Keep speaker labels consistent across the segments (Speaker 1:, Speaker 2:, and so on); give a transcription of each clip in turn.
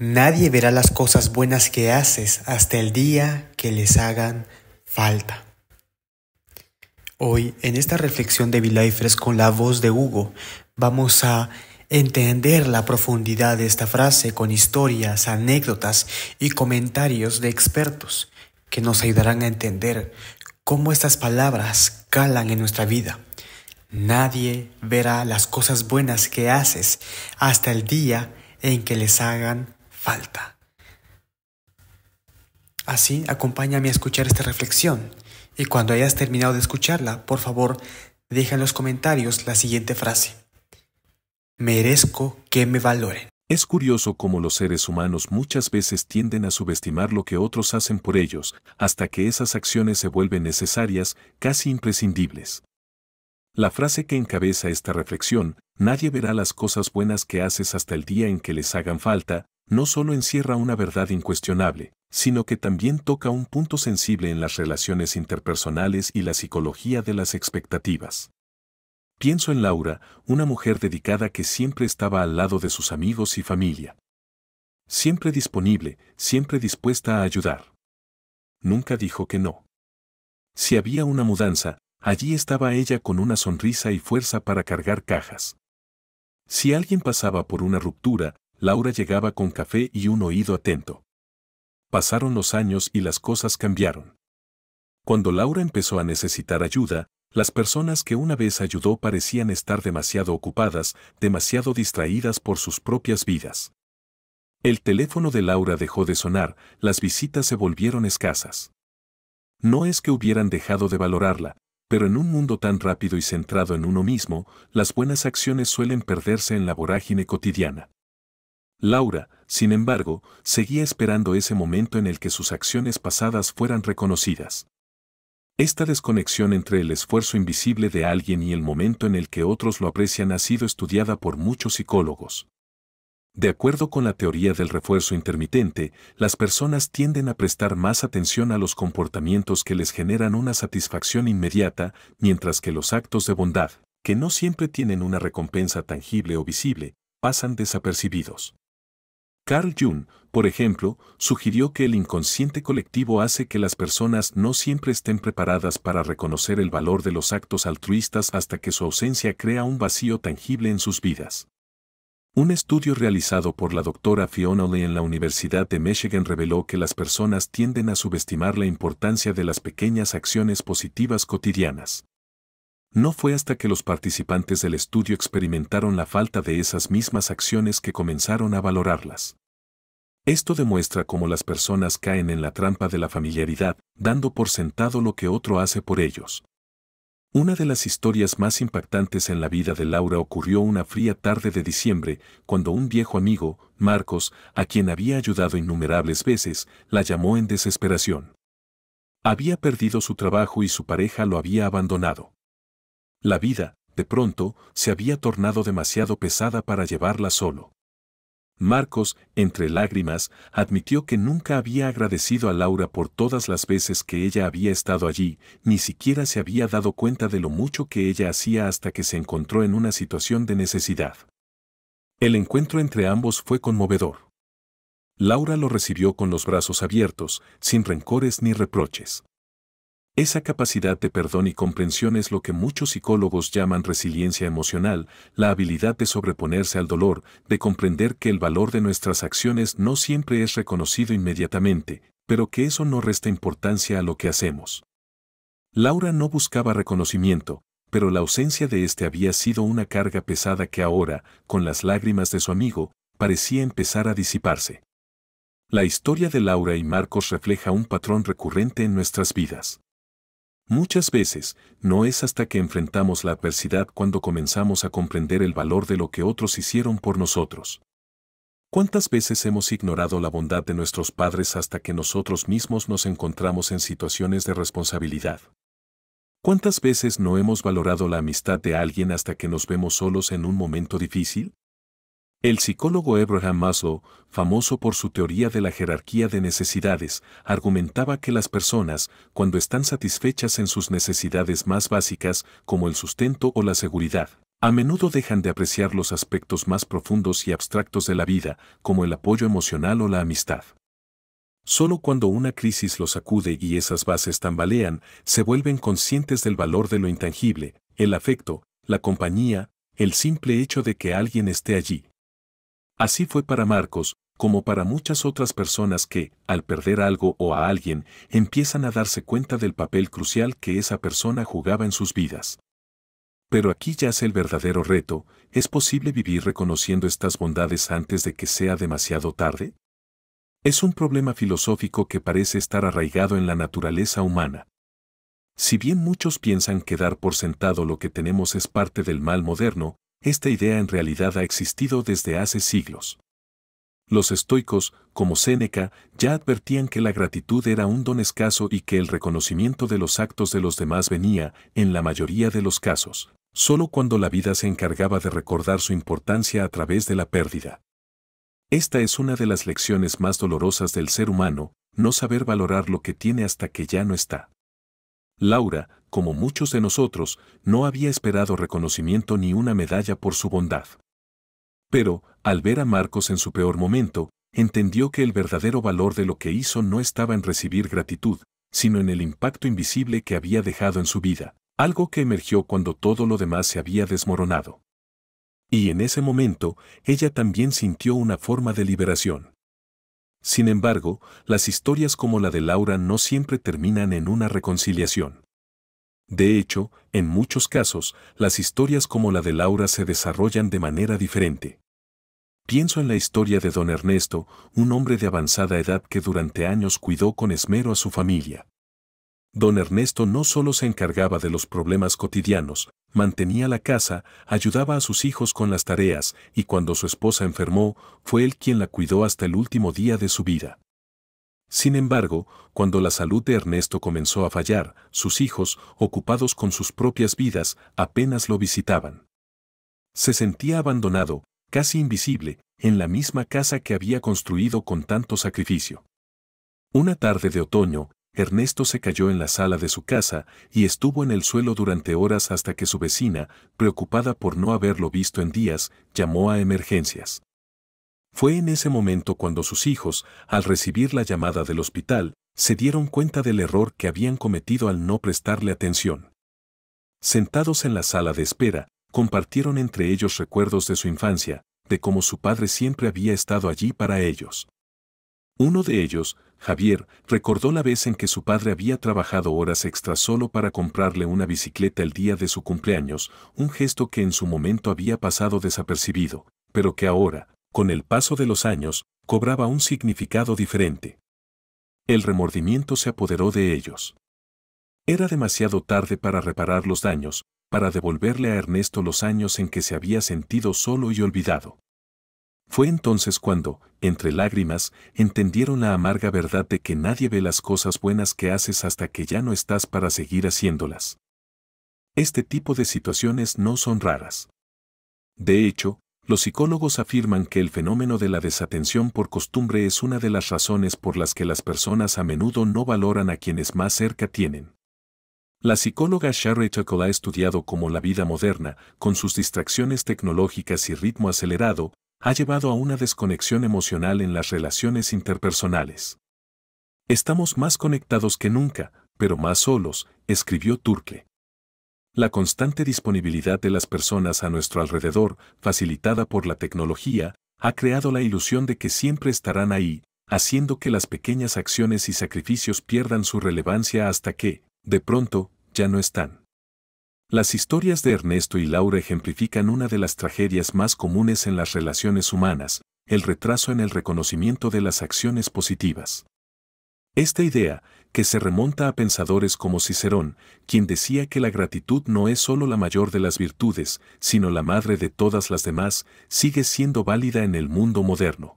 Speaker 1: Nadie verá las cosas buenas que haces hasta el día que les hagan falta. Hoy, en esta reflexión de Vilayfres, con la voz de Hugo, vamos a entender la profundidad de esta frase con historias, anécdotas y comentarios de expertos que nos ayudarán a entender cómo estas palabras calan en nuestra vida. Nadie verá las cosas buenas que haces hasta el día en que les hagan falta. Así, acompáñame a escuchar esta reflexión y cuando hayas terminado de escucharla, por favor, deja en los comentarios la siguiente frase. Merezco que me valoren. Es curioso cómo los seres humanos muchas veces tienden a subestimar lo que otros hacen por ellos, hasta que esas acciones se vuelven necesarias, casi imprescindibles. La frase que encabeza esta reflexión, nadie verá las cosas buenas que haces hasta el día en que les hagan falta, no solo encierra una verdad incuestionable, sino que también toca un punto sensible en las relaciones interpersonales y la psicología de las expectativas. Pienso en Laura, una mujer dedicada que siempre estaba al lado de sus amigos y familia. Siempre disponible, siempre dispuesta a ayudar. Nunca dijo que no. Si había una mudanza, allí estaba ella con una sonrisa y fuerza para cargar cajas. Si alguien pasaba por una ruptura, Laura llegaba con café y un oído atento. Pasaron los años y las cosas cambiaron. Cuando Laura empezó a necesitar ayuda, las personas que una vez ayudó parecían estar demasiado ocupadas, demasiado distraídas por sus propias vidas. El teléfono de Laura dejó de sonar, las visitas se volvieron escasas. No es que hubieran dejado de valorarla, pero en un mundo tan rápido y centrado en uno mismo, las buenas acciones suelen perderse en la vorágine cotidiana. Laura, sin embargo, seguía esperando ese momento en el que sus acciones pasadas fueran reconocidas. Esta desconexión entre el esfuerzo invisible de alguien y el momento en el que otros lo aprecian ha sido estudiada por muchos psicólogos. De acuerdo con la teoría del refuerzo intermitente, las personas tienden a prestar más atención a los comportamientos que les generan una satisfacción inmediata, mientras que los actos de bondad, que no siempre tienen una recompensa tangible o visible, pasan desapercibidos. Carl Jung, por ejemplo, sugirió que el inconsciente colectivo hace que las personas no siempre estén preparadas para reconocer el valor de los actos altruistas hasta que su ausencia crea un vacío tangible en sus vidas. Un estudio realizado por la doctora Fiona Lee en la Universidad de Michigan reveló que las personas tienden a subestimar la importancia de las pequeñas acciones positivas cotidianas. No fue hasta que los participantes del estudio experimentaron la falta de esas mismas acciones que comenzaron a valorarlas. Esto demuestra cómo las personas caen en la trampa de la familiaridad, dando por sentado lo que otro hace por ellos. Una de las historias más impactantes en la vida de Laura ocurrió una fría tarde de diciembre, cuando un viejo amigo, Marcos, a quien había ayudado innumerables veces, la llamó en desesperación. Había perdido su trabajo y su pareja lo había abandonado. La vida, de pronto, se había tornado demasiado pesada para llevarla solo. Marcos, entre lágrimas, admitió que nunca había agradecido a Laura por todas las veces que ella había estado allí, ni siquiera se había dado cuenta de lo mucho que ella hacía hasta que se encontró en una situación de necesidad. El encuentro entre ambos fue conmovedor. Laura lo recibió con los brazos abiertos, sin rencores ni reproches. Esa capacidad de perdón y comprensión es lo que muchos psicólogos llaman resiliencia emocional, la habilidad de sobreponerse al dolor, de comprender que el valor de nuestras acciones no siempre es reconocido inmediatamente, pero que eso no resta importancia a lo que hacemos. Laura no buscaba reconocimiento, pero la ausencia de este había sido una carga pesada que ahora, con las lágrimas de su amigo, parecía empezar a disiparse. La historia de Laura y Marcos refleja un patrón recurrente en nuestras vidas. Muchas veces, no es hasta que enfrentamos la adversidad cuando comenzamos a comprender el valor de lo que otros hicieron por nosotros. ¿Cuántas veces hemos ignorado la bondad de nuestros padres hasta que nosotros mismos nos encontramos en situaciones de responsabilidad? ¿Cuántas veces no hemos valorado la amistad de alguien hasta que nos vemos solos en un momento difícil? El psicólogo Abraham Maslow, famoso por su teoría de la jerarquía de necesidades, argumentaba que las personas, cuando están satisfechas en sus necesidades más básicas, como el sustento o la seguridad, a menudo dejan de apreciar los aspectos más profundos y abstractos de la vida, como el apoyo emocional o la amistad. Solo cuando una crisis los sacude y esas bases tambalean, se vuelven conscientes del valor de lo intangible, el afecto, la compañía, el simple hecho de que alguien esté allí, Así fue para Marcos, como para muchas otras personas que, al perder algo o a alguien, empiezan a darse cuenta del papel crucial que esa persona jugaba en sus vidas. Pero aquí ya es el verdadero reto, ¿es posible vivir reconociendo estas bondades antes de que sea demasiado tarde? Es un problema filosófico que parece estar arraigado en la naturaleza humana. Si bien muchos piensan que dar por sentado lo que tenemos es parte del mal moderno, esta idea en realidad ha existido desde hace siglos. Los estoicos, como Séneca, ya advertían que la gratitud era un don escaso y que el reconocimiento de los actos de los demás venía, en la mayoría de los casos, solo cuando la vida se encargaba de recordar su importancia a través de la pérdida. Esta es una de las lecciones más dolorosas del ser humano, no saber valorar lo que tiene hasta que ya no está. Laura, como muchos de nosotros, no había esperado reconocimiento ni una medalla por su bondad. Pero, al ver a Marcos en su peor momento, entendió que el verdadero valor de lo que hizo no estaba en recibir gratitud, sino en el impacto invisible que había dejado en su vida, algo que emergió cuando todo lo demás se había desmoronado. Y en ese momento, ella también sintió una forma de liberación. Sin embargo, las historias como la de Laura no siempre terminan en una reconciliación. De hecho, en muchos casos, las historias como la de Laura se desarrollan de manera diferente. Pienso en la historia de don Ernesto, un hombre de avanzada edad que durante años cuidó con esmero a su familia. Don Ernesto no solo se encargaba de los problemas cotidianos, Mantenía la casa, ayudaba a sus hijos con las tareas y cuando su esposa enfermó, fue él quien la cuidó hasta el último día de su vida. Sin embargo, cuando la salud de Ernesto comenzó a fallar, sus hijos, ocupados con sus propias vidas, apenas lo visitaban. Se sentía abandonado, casi invisible, en la misma casa que había construido con tanto sacrificio. Una tarde de otoño, Ernesto se cayó en la sala de su casa y estuvo en el suelo durante horas hasta que su vecina, preocupada por no haberlo visto en días, llamó a emergencias. Fue en ese momento cuando sus hijos, al recibir la llamada del hospital, se dieron cuenta del error que habían cometido al no prestarle atención. Sentados en la sala de espera, compartieron entre ellos recuerdos de su infancia, de cómo su padre siempre había estado allí para ellos. Uno de ellos, Javier, recordó la vez en que su padre había trabajado horas extras solo para comprarle una bicicleta el día de su cumpleaños, un gesto que en su momento había pasado desapercibido, pero que ahora, con el paso de los años, cobraba un significado diferente. El remordimiento se apoderó de ellos. Era demasiado tarde para reparar los daños, para devolverle a Ernesto los años en que se había sentido solo y olvidado. Fue entonces cuando, entre lágrimas, entendieron la amarga verdad de que nadie ve las cosas buenas que haces hasta que ya no estás para seguir haciéndolas. Este tipo de situaciones no son raras. De hecho, los psicólogos afirman que el fenómeno de la desatención por costumbre es una de las razones por las que las personas a menudo no valoran a quienes más cerca tienen. La psicóloga Sherry Tuckle ha estudiado cómo la vida moderna, con sus distracciones tecnológicas y ritmo acelerado, ha llevado a una desconexión emocional en las relaciones interpersonales. Estamos más conectados que nunca, pero más solos, escribió Turkle. La constante disponibilidad de las personas a nuestro alrededor, facilitada por la tecnología, ha creado la ilusión de que siempre estarán ahí, haciendo que las pequeñas acciones y sacrificios pierdan su relevancia hasta que, de pronto, ya no están. Las historias de Ernesto y Laura ejemplifican una de las tragedias más comunes en las relaciones humanas, el retraso en el reconocimiento de las acciones positivas. Esta idea, que se remonta a pensadores como Cicerón, quien decía que la gratitud no es solo la mayor de las virtudes, sino la madre de todas las demás, sigue siendo válida en el mundo moderno.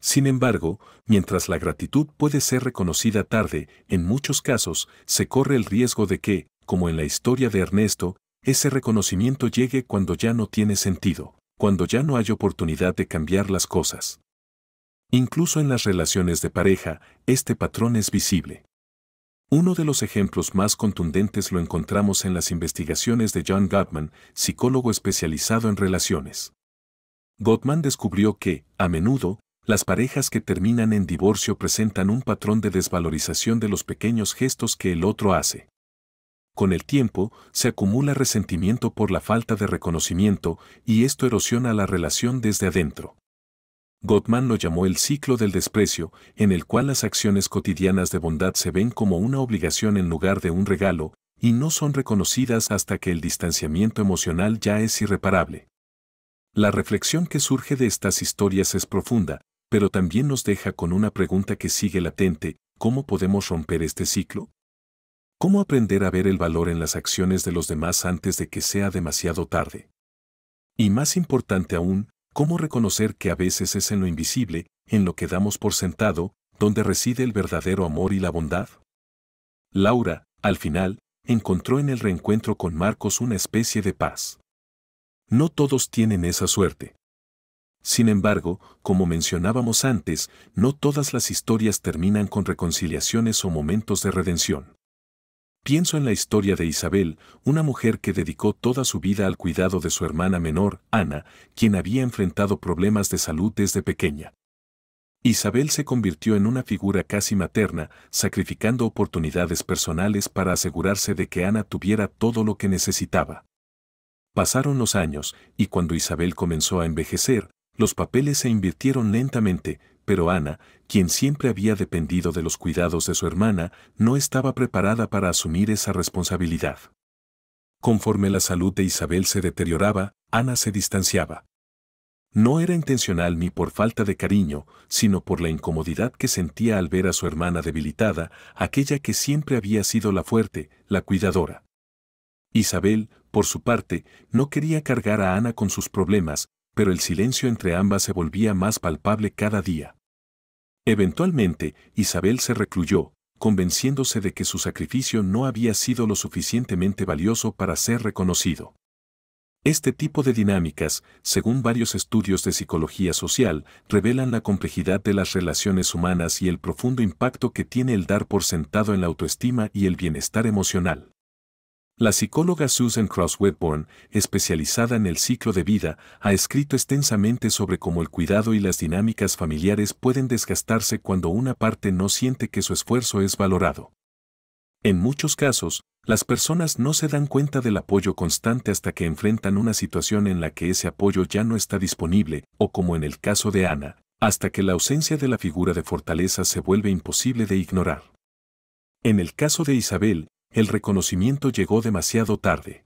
Speaker 1: Sin embargo, mientras la gratitud puede ser reconocida tarde, en muchos casos, se corre el riesgo de que, como en la historia de Ernesto, ese reconocimiento llegue cuando ya no tiene sentido, cuando ya no hay oportunidad de cambiar las cosas. Incluso en las relaciones de pareja, este patrón es visible. Uno de los ejemplos más contundentes lo encontramos en las investigaciones de John Gottman, psicólogo especializado en relaciones. Gottman descubrió que, a menudo, las parejas que terminan en divorcio presentan un patrón de desvalorización de los pequeños gestos que el otro hace. Con el tiempo, se acumula resentimiento por la falta de reconocimiento y esto erosiona la relación desde adentro. Gottman lo llamó el ciclo del desprecio, en el cual las acciones cotidianas de bondad se ven como una obligación en lugar de un regalo, y no son reconocidas hasta que el distanciamiento emocional ya es irreparable. La reflexión que surge de estas historias es profunda, pero también nos deja con una pregunta que sigue latente, ¿cómo podemos romper este ciclo? ¿Cómo aprender a ver el valor en las acciones de los demás antes de que sea demasiado tarde? Y más importante aún, cómo reconocer que a veces es en lo invisible, en lo que damos por sentado, donde reside el verdadero amor y la bondad. Laura, al final, encontró en el reencuentro con Marcos una especie de paz. No todos tienen esa suerte. Sin embargo, como mencionábamos antes, no todas las historias terminan con reconciliaciones o momentos de redención. Pienso en la historia de Isabel, una mujer que dedicó toda su vida al cuidado de su hermana menor, Ana, quien había enfrentado problemas de salud desde pequeña. Isabel se convirtió en una figura casi materna, sacrificando oportunidades personales para asegurarse de que Ana tuviera todo lo que necesitaba. Pasaron los años, y cuando Isabel comenzó a envejecer, los papeles se invirtieron lentamente, pero Ana, quien siempre había dependido de los cuidados de su hermana, no estaba preparada para asumir esa responsabilidad. Conforme la salud de Isabel se deterioraba, Ana se distanciaba. No era intencional ni por falta de cariño, sino por la incomodidad que sentía al ver a su hermana debilitada, aquella que siempre había sido la fuerte, la cuidadora. Isabel, por su parte, no quería cargar a Ana con sus problemas, pero el silencio entre ambas se volvía más palpable cada día. Eventualmente, Isabel se recluyó, convenciéndose de que su sacrificio no había sido lo suficientemente valioso para ser reconocido. Este tipo de dinámicas, según varios estudios de psicología social, revelan la complejidad de las relaciones humanas y el profundo impacto que tiene el dar por sentado en la autoestima y el bienestar emocional. La psicóloga Susan Cross Webborn, especializada en el ciclo de vida, ha escrito extensamente sobre cómo el cuidado y las dinámicas familiares pueden desgastarse cuando una parte no siente que su esfuerzo es valorado. En muchos casos, las personas no se dan cuenta del apoyo constante hasta que enfrentan una situación en la que ese apoyo ya no está disponible, o como en el caso de Ana, hasta que la ausencia de la figura de fortaleza se vuelve imposible de ignorar. En el caso de Isabel, el reconocimiento llegó demasiado tarde.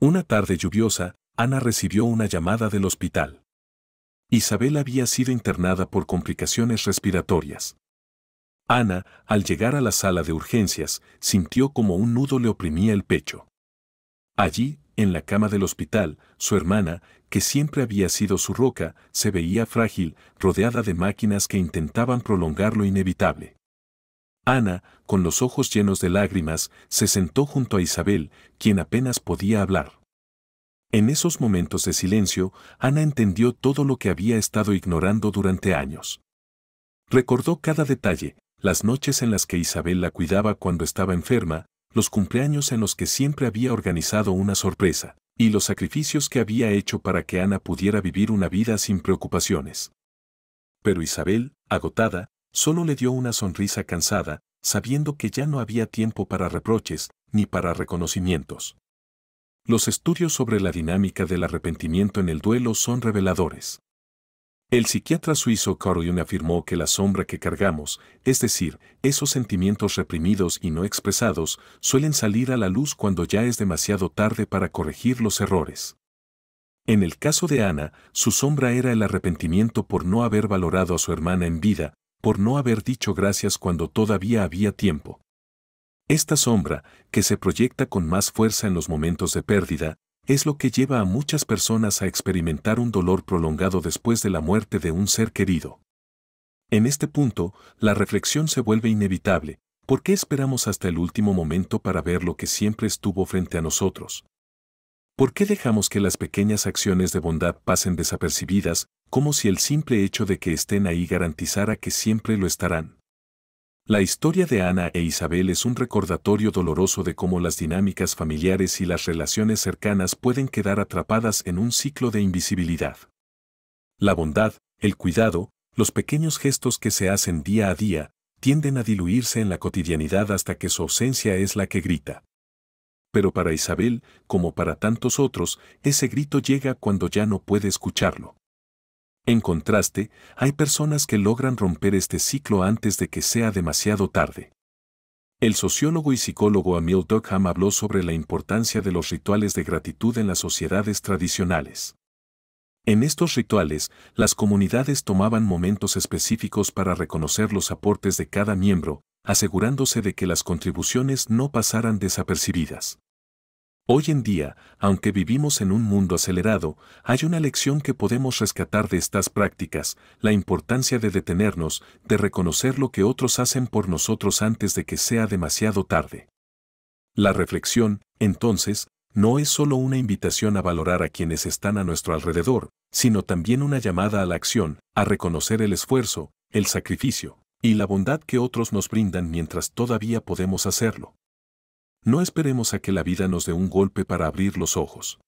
Speaker 1: Una tarde lluviosa, Ana recibió una llamada del hospital. Isabel había sido internada por complicaciones respiratorias. Ana, al llegar a la sala de urgencias, sintió como un nudo le oprimía el pecho. Allí, en la cama del hospital, su hermana, que siempre había sido su roca, se veía frágil, rodeada de máquinas que intentaban prolongar lo inevitable. Ana, con los ojos llenos de lágrimas, se sentó junto a Isabel, quien apenas podía hablar. En esos momentos de silencio, Ana entendió todo lo que había estado ignorando durante años. Recordó cada detalle, las noches en las que Isabel la cuidaba cuando estaba enferma, los cumpleaños en los que siempre había organizado una sorpresa, y los sacrificios que había hecho para que Ana pudiera vivir una vida sin preocupaciones. Pero Isabel, agotada, Solo le dio una sonrisa cansada, sabiendo que ya no había tiempo para reproches ni para reconocimientos. Los estudios sobre la dinámica del arrepentimiento en el duelo son reveladores. El psiquiatra suizo Carl afirmó que la sombra que cargamos, es decir, esos sentimientos reprimidos y no expresados, suelen salir a la luz cuando ya es demasiado tarde para corregir los errores. En el caso de Ana, su sombra era el arrepentimiento por no haber valorado a su hermana en vida, por no haber dicho gracias cuando todavía había tiempo. Esta sombra, que se proyecta con más fuerza en los momentos de pérdida, es lo que lleva a muchas personas a experimentar un dolor prolongado después de la muerte de un ser querido. En este punto, la reflexión se vuelve inevitable. ¿Por qué esperamos hasta el último momento para ver lo que siempre estuvo frente a nosotros? ¿Por qué dejamos que las pequeñas acciones de bondad pasen desapercibidas, como si el simple hecho de que estén ahí garantizara que siempre lo estarán? La historia de Ana e Isabel es un recordatorio doloroso de cómo las dinámicas familiares y las relaciones cercanas pueden quedar atrapadas en un ciclo de invisibilidad. La bondad, el cuidado, los pequeños gestos que se hacen día a día, tienden a diluirse en la cotidianidad hasta que su ausencia es la que grita. Pero para Isabel, como para tantos otros, ese grito llega cuando ya no puede escucharlo. En contraste, hay personas que logran romper este ciclo antes de que sea demasiado tarde. El sociólogo y psicólogo Emil Duckham habló sobre la importancia de los rituales de gratitud en las sociedades tradicionales. En estos rituales, las comunidades tomaban momentos específicos para reconocer los aportes de cada miembro, asegurándose de que las contribuciones no pasaran desapercibidas. Hoy en día, aunque vivimos en un mundo acelerado, hay una lección que podemos rescatar de estas prácticas, la importancia de detenernos, de reconocer lo que otros hacen por nosotros antes de que sea demasiado tarde. La reflexión, entonces, no es solo una invitación a valorar a quienes están a nuestro alrededor, sino también una llamada a la acción, a reconocer el esfuerzo, el sacrificio, y la bondad que otros nos brindan mientras todavía podemos hacerlo. No esperemos a que la vida nos dé un golpe para abrir los ojos.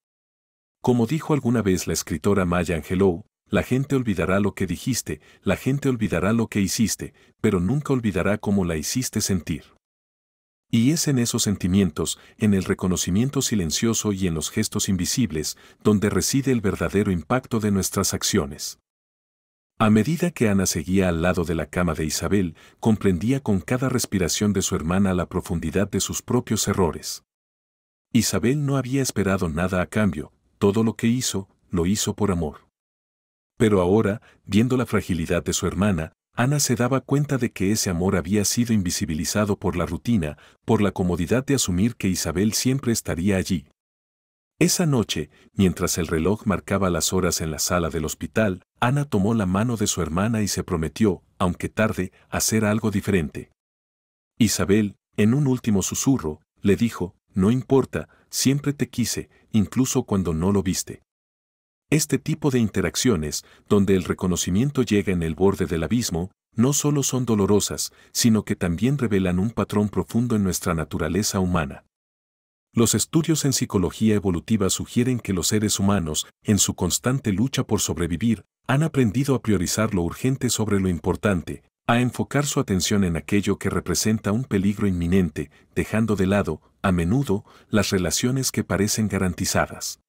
Speaker 1: Como dijo alguna vez la escritora Maya Angelou, la gente olvidará lo que dijiste, la gente olvidará lo que hiciste, pero nunca olvidará cómo la hiciste sentir. Y es en esos sentimientos, en el reconocimiento silencioso y en los gestos invisibles, donde reside el verdadero impacto de nuestras acciones. A medida que Ana seguía al lado de la cama de Isabel, comprendía con cada respiración de su hermana la profundidad de sus propios errores. Isabel no había esperado nada a cambio, todo lo que hizo, lo hizo por amor. Pero ahora, viendo la fragilidad de su hermana, Ana se daba cuenta de que ese amor había sido invisibilizado por la rutina, por la comodidad de asumir que Isabel siempre estaría allí, esa noche, mientras el reloj marcaba las horas en la sala del hospital, Ana tomó la mano de su hermana y se prometió, aunque tarde, hacer algo diferente. Isabel, en un último susurro, le dijo, no importa, siempre te quise, incluso cuando no lo viste. Este tipo de interacciones, donde el reconocimiento llega en el borde del abismo, no solo son dolorosas, sino que también revelan un patrón profundo en nuestra naturaleza humana. Los estudios en psicología evolutiva sugieren que los seres humanos, en su constante lucha por sobrevivir, han aprendido a priorizar lo urgente sobre lo importante, a enfocar su atención en aquello que representa un peligro inminente, dejando de lado, a menudo, las relaciones que parecen garantizadas.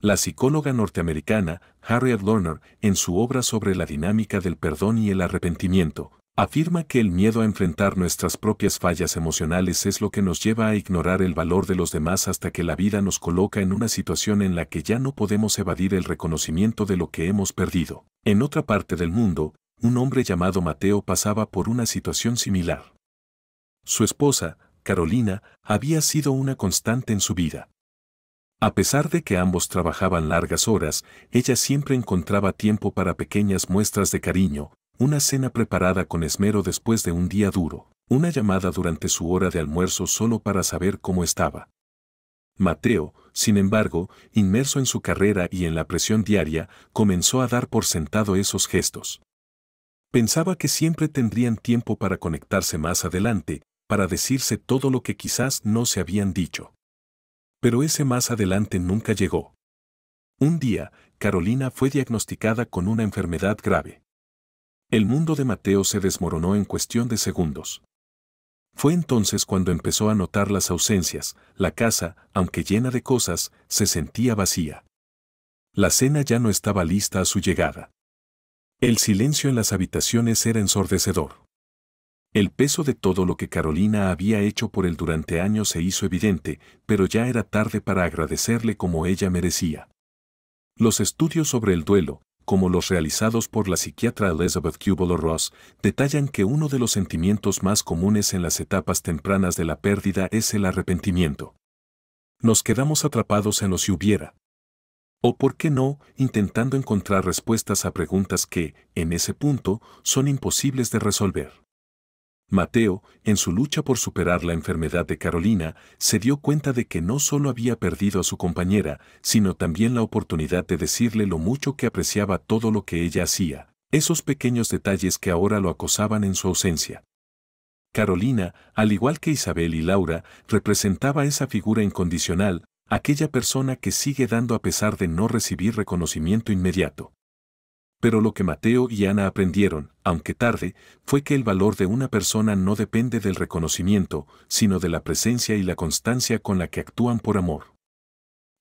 Speaker 1: La psicóloga norteamericana Harriet Lerner, en su obra sobre la dinámica del perdón y el arrepentimiento, Afirma que el miedo a enfrentar nuestras propias fallas emocionales es lo que nos lleva a ignorar el valor de los demás hasta que la vida nos coloca en una situación en la que ya no podemos evadir el reconocimiento de lo que hemos perdido. En otra parte del mundo, un hombre llamado Mateo pasaba por una situación similar. Su esposa, Carolina, había sido una constante en su vida. A pesar de que ambos trabajaban largas horas, ella siempre encontraba tiempo para pequeñas muestras de cariño, una cena preparada con esmero después de un día duro, una llamada durante su hora de almuerzo solo para saber cómo estaba. Mateo, sin embargo, inmerso en su carrera y en la presión diaria, comenzó a dar por sentado esos gestos. Pensaba que siempre tendrían tiempo para conectarse más adelante, para decirse todo lo que quizás no se habían dicho. Pero ese más adelante nunca llegó. Un día, Carolina fue diagnosticada con una enfermedad grave. El mundo de Mateo se desmoronó en cuestión de segundos. Fue entonces cuando empezó a notar las ausencias, la casa, aunque llena de cosas, se sentía vacía. La cena ya no estaba lista a su llegada. El silencio en las habitaciones era ensordecedor. El peso de todo lo que Carolina había hecho por él durante años se hizo evidente, pero ya era tarde para agradecerle como ella merecía. Los estudios sobre el duelo, como los realizados por la psiquiatra Elizabeth kubler Ross, detallan que uno de los sentimientos más comunes en las etapas tempranas de la pérdida es el arrepentimiento. Nos quedamos atrapados en lo si hubiera. O por qué no, intentando encontrar respuestas a preguntas que, en ese punto, son imposibles de resolver. Mateo, en su lucha por superar la enfermedad de Carolina, se dio cuenta de que no solo había perdido a su compañera, sino también la oportunidad de decirle lo mucho que apreciaba todo lo que ella hacía, esos pequeños detalles que ahora lo acosaban en su ausencia. Carolina, al igual que Isabel y Laura, representaba esa figura incondicional, aquella persona que sigue dando a pesar de no recibir reconocimiento inmediato. Pero lo que Mateo y Ana aprendieron, aunque tarde, fue que el valor de una persona no depende del reconocimiento, sino de la presencia y la constancia con la que actúan por amor.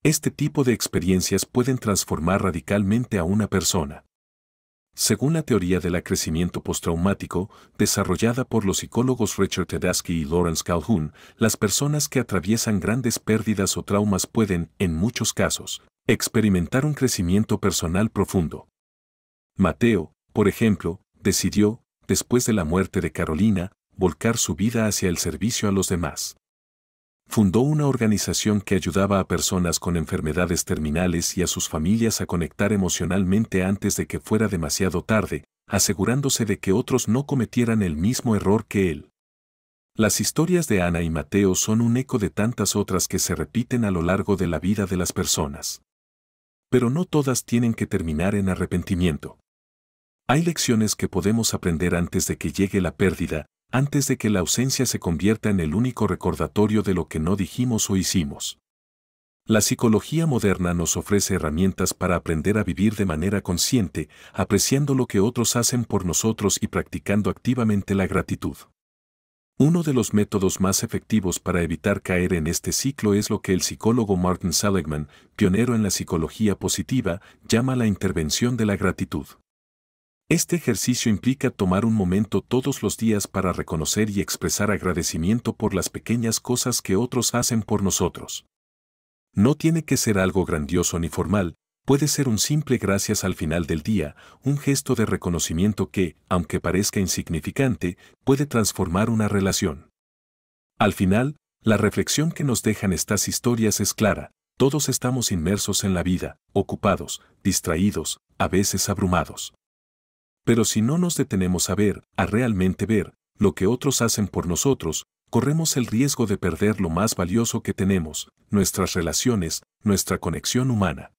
Speaker 1: Este tipo de experiencias pueden transformar radicalmente a una persona. Según la teoría del acrecimiento postraumático, desarrollada por los psicólogos Richard Tedeschi y Lawrence Calhoun, las personas que atraviesan grandes pérdidas o traumas pueden, en muchos casos, experimentar un crecimiento personal profundo. Mateo, por ejemplo, decidió, después de la muerte de Carolina, volcar su vida hacia el servicio a los demás. Fundó una organización que ayudaba a personas con enfermedades terminales y a sus familias a conectar emocionalmente antes de que fuera demasiado tarde, asegurándose de que otros no cometieran el mismo error que él. Las historias de Ana y Mateo son un eco de tantas otras que se repiten a lo largo de la vida de las personas. Pero no todas tienen que terminar en arrepentimiento. Hay lecciones que podemos aprender antes de que llegue la pérdida, antes de que la ausencia se convierta en el único recordatorio de lo que no dijimos o hicimos. La psicología moderna nos ofrece herramientas para aprender a vivir de manera consciente, apreciando lo que otros hacen por nosotros y practicando activamente la gratitud. Uno de los métodos más efectivos para evitar caer en este ciclo es lo que el psicólogo Martin Seligman, pionero en la psicología positiva, llama la intervención de la gratitud. Este ejercicio implica tomar un momento todos los días para reconocer y expresar agradecimiento por las pequeñas cosas que otros hacen por nosotros. No tiene que ser algo grandioso ni formal, puede ser un simple gracias al final del día, un gesto de reconocimiento que, aunque parezca insignificante, puede transformar una relación. Al final, la reflexión que nos dejan estas historias es clara, todos estamos inmersos en la vida, ocupados, distraídos, a veces abrumados. Pero si no nos detenemos a ver, a realmente ver, lo que otros hacen por nosotros, corremos el riesgo de perder lo más valioso que tenemos, nuestras relaciones, nuestra conexión humana.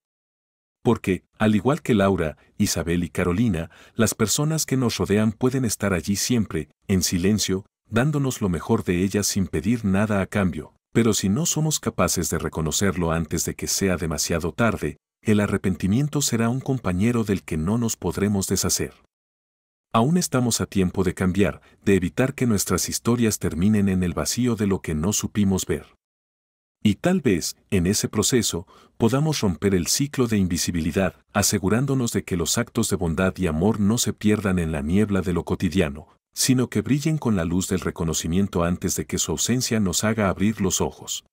Speaker 1: Porque, al igual que Laura, Isabel y Carolina, las personas que nos rodean pueden estar allí siempre, en silencio, dándonos lo mejor de ellas sin pedir nada a cambio. Pero si no somos capaces de reconocerlo antes de que sea demasiado tarde, el arrepentimiento será un compañero del que no nos podremos deshacer. Aún estamos a tiempo de cambiar, de evitar que nuestras historias terminen en el vacío de lo que no supimos ver. Y tal vez, en ese proceso, podamos romper el ciclo de invisibilidad, asegurándonos de que los actos de bondad y amor no se pierdan en la niebla de lo cotidiano, sino que brillen con la luz del reconocimiento antes de que su ausencia nos haga abrir los ojos.